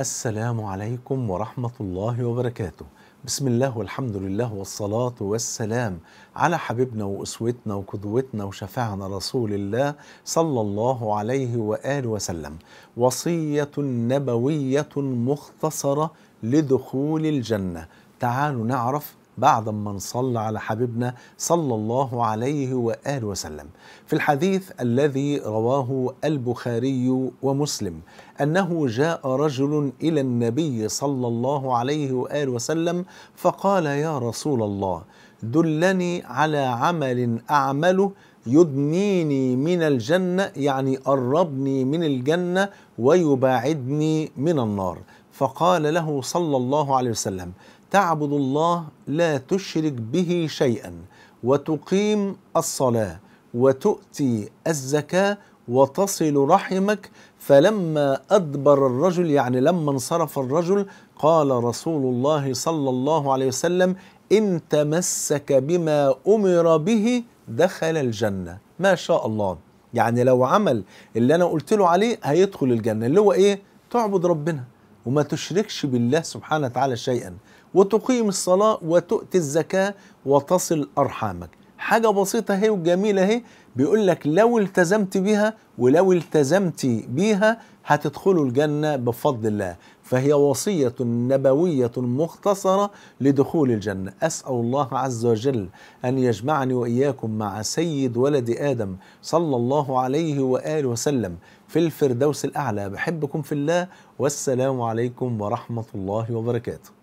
السلام عليكم ورحمة الله وبركاته بسم الله والحمد لله والصلاة والسلام على حبيبنا وأسوتنا وقدوتنا وشفاعنا رسول الله صلى الله عليه وآله وسلم وصية نبوية مختصرة لدخول الجنة تعالوا نعرف بعد ما صلى على حبيبنا صلى الله عليه وآله وسلم في الحديث الذي رواه البخاري ومسلم أنه جاء رجل إلى النبي صلى الله عليه وآله وسلم فقال يا رسول الله دلني على عمل أعمله يدنيني من الجنة يعني قربني من الجنة ويباعدني من النار فقال له صلى الله عليه وسلم تعبد الله لا تشرك به شيئا وتقيم الصلاه وتؤتي الزكاه وتصل رحمك فلما أدبر الرجل يعني لما انصرف الرجل قال رسول الله صلى الله عليه وسلم إن تمسك بما أمر به دخل الجنة ما شاء الله يعني لو عمل اللي أنا قلت له عليه هيدخل الجنة اللي هو إيه تعبد ربنا وما تشركش بالله سبحانه وتعالى شيئا وتقيم الصلاة وتؤتي الزكاة وتصل أرحامك حاجة بسيطة اهي وجميلة اهي بيقول لك لو التزمت بها ولو التزمت بيها هتدخلوا الجنة بفضل الله فهي وصية نبوية مختصرة لدخول الجنة أسأل الله عز وجل أن يجمعني وإياكم مع سيد ولد آدم صلى الله عليه وآله وسلم في الفردوس الأعلى بحبكم في الله والسلام عليكم ورحمة الله وبركاته